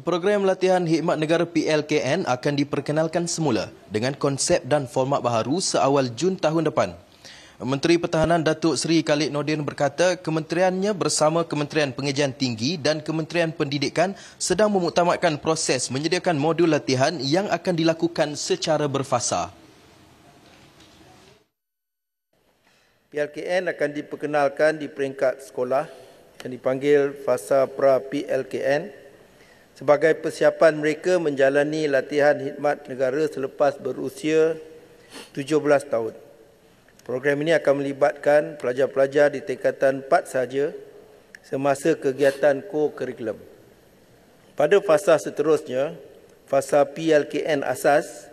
Program latihan hikmat negara PLKN akan diperkenalkan semula dengan konsep dan format baharu seawal Jun tahun depan. Menteri Pertahanan Datuk Seri Khalid Nordin berkata kementeriannya bersama Kementerian Pengejian Tinggi dan Kementerian Pendidikan sedang memutamakan proses menyediakan modul latihan yang akan dilakukan secara berfasa. PLKN akan diperkenalkan di peringkat sekolah yang dipanggil Fasa Pra-PLKN sebagai persiapan mereka menjalani latihan khidmat negara selepas berusia 17 tahun. Program ini akan melibatkan pelajar-pelajar di tingkatan 4 sahaja semasa kegiatan co-curriculum. Pada fasa seterusnya, fasa PLKN asas,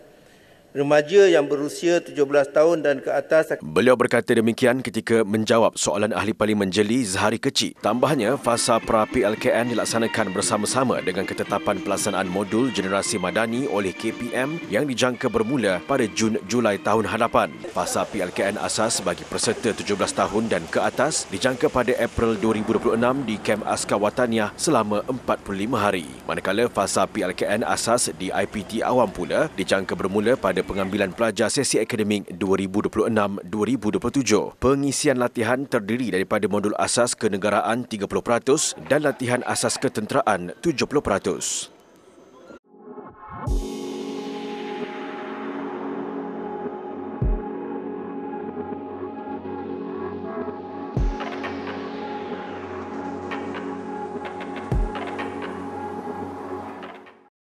remaja yang berusia 17 tahun dan ke atas. Beliau berkata demikian ketika menjawab soalan Ahli Parlimen Jeli Zahari Kecik. Tambahnya, fasa pra-PLKN dilaksanakan bersama-sama dengan ketetapan pelaksanaan modul generasi madani oleh KPM yang dijangka bermula pada Jun-Julai tahun hadapan. Fasa PLKN asas bagi peserta 17 tahun dan ke atas dijangka pada April 2026 di Kem Askar Watania selama 45 hari. Manakala fasa PLKN asas di IPT awam pula dijangka bermula pada pada pengambilan pelajar sesi akademik 2026-2027. Pengisian latihan terdiri daripada modul asas kenegaraan 30% dan latihan asas ketenteraan 70%.